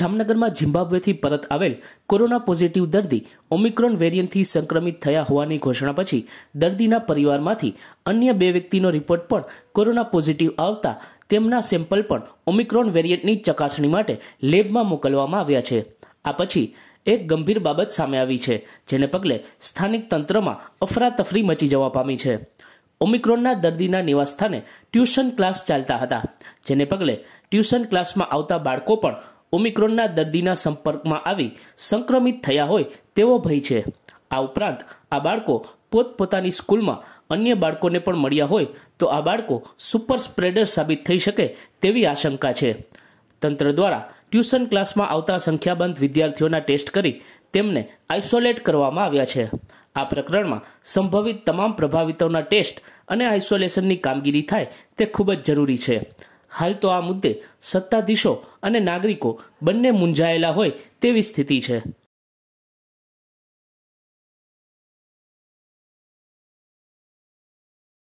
જામનગરમાં ઝિમ્બાબ્વેથી પરત આવેલ કોરોના પોઝિટિવ દર્દી ઓમિક્રોન વેરિયન્ટથી સંક્રમિત થયા હોવાની ઘોષણા પછી દર્દીના પરિવારમાંથી અન્ય બે વ્યક્તિનો રિપોર્ટ પણ કોરોના પોઝિટિવ આવતા તેમના સેમ્પલ પણ ઓમિક્રોન વેરિયન્ટની ચકાસણી માટે લેબમાં મોકલવામાં આવ્યા છે આ પછી એક ગંભીર બાબત સામે આવી છે જેને પગલે સ્થાનિક તંત્રમાં અફરાતફરી મચી જવા પામી છે ઓમિક્રોનના દર્દીના નિવાસસ્થાને ટ્યુશન ક્લાસ ચાલતા હતા જેને પગલે ટ્યુશન ક્લાસમાં આવતા બાળકો પણ ઓમિક્રોનના દર્દીના સંપર્કમાં આવી સંક્રમિત થયા હોય તેવો ભય છે આ ઉપરાંત આ બાળકો પોતપોતાની સ્કૂલમાં અન્ય બાળકોને પણ મળ્યા હોય તો આ બાળકો સુપર સ્પ્રેડર સાબિત થઈ શકે તેવી આશંકા છે તંત્ર દ્વારા ટ્યુશન ક્લાસમાં આવતા સંખ્યાબંધ વિદ્યાર્થીઓના ટેસ્ટ કરી તેમને આઇસોલેટ કરવામાં આવ્યા છે આ પ્રકરણમાં સંભવિત તમામ પ્રભાવિતોના ટેસ્ટ અને આઇસોલેશનની કામગીરી થાય તે ખૂબ જ જરૂરી છે હાલ તો આ મુદ્દે સત્તાધીશો અને નાગરિકો બંને મૂંઝાયેલા હોય તેવી સ્થિતિ છે